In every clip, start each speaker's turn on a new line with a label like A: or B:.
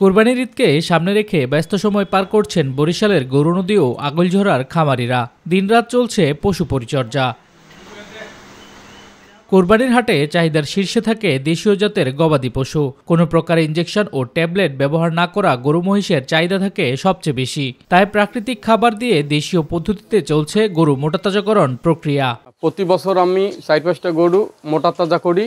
A: কোরবানির ঈদকে সামনে রেখে ব্যস্ত সময় পার করছেন বরিশালের গরু নদী ও আগলঝোড়ার খামারিরা দিনরাত চলছে পশু পরিচর্যা কোরবানির হাটে চাহিদার শীর্ষে থাকে দেশীয় জাতের গবাদি পশু কোনো প্রকার ইঞ্জেকশন ও ট্যাবলেট ব্যবহার না করা গরু মহিষের চাহিদা থাকে সবচেয়ে বেশি তাই প্রাকৃতিক খাবার দিয়ে দেশীয় পদ্ধতিতে চলছে গরু মোটাতাজাকরণ প্রক্রিয়া প্রতি
B: বছর আমি চার পাঁচটা গরু মোটাতাজা করি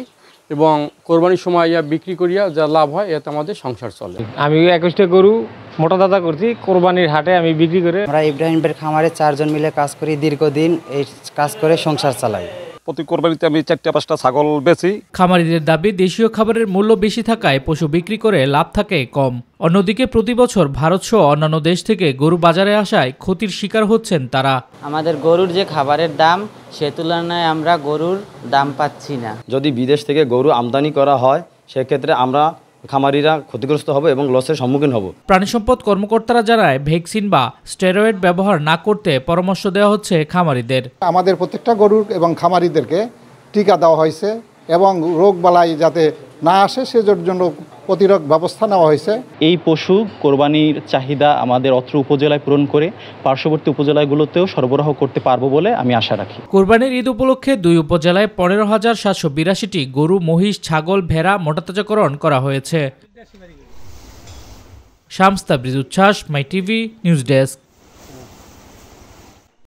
B: এবং কোরবানির সময় ইয়া বিক্রি করিয়া যা লাভ হয় এতে আমাদের সংসার চলে
C: আমি একুশটা গরু মোটা দাদা করছি কোরবানির হাটে আমি বিক্রি করে আমরা ইব্রাহিমের খামারে চারজন মিলে কাজ করি দীর্ঘদিন এই কাজ করে সংসার চালাই প্রতি কোরবানিতে আমি চারটা পাঁচটা ছাগল বেশি
A: খামারিদের দাবি দেশীয় খাবারের মূল্য বেশি থাকায় পশু বিক্রি করে লাভ থাকে কম অন্যদিকে প্রতি বছর ভারতসহ অন্যান্য দেশ থেকে গরু বাজারে আসায় ক্ষতির শিকার হচ্ছেন তারা
C: আমাদের গরুর যে খাবারের দাম সে তুলনায় আমরা গরুর দাম পাচ্ছি না যদি বিদেশ থেকে গরু আমদানি করা হয় সেক্ষেত্রে আমরা খামারিরা ক্ষতিগ্রস্ত হবে এবং লসের সম্মুখীন হব প্রাণী
A: সম্পদ কর্মকর্তারা জানায় ভ্যাকসিন বা স্টেরয়েড ব্যবহার না করতে পরামর্শ দেওয়া হচ্ছে খামারিদের
D: আমাদের প্রত্যেকটা গরুর এবং খামারিদেরকে টিকা দেওয়া হয়েছে এবং রোগ বালাই যাতে না আসে সেজন্য প্রতিরোধ ব্যবস্থা নেওয়া হয়েছে
C: এই পশু কোরবানির চাহিদা আমাদের অত্র উপজেলায় পূরণ করে পার্শ্ববর্তী উপজেলাগুলোতেও সরবরাহ করতে পারবো বলে আমি আশা রাখি কোরবানির ঈদ উপলক্ষে
A: দুই উপজেলায় পনেরো হাজার সাতশো বিরাশিটি গরু মহিষ ছাগল ভেড়া মোটাতাজাকরণ করা হয়েছে শামস্তা ব্রিজ উচ্ছ্বাস মাই টিভি নিউজ ডেস্ক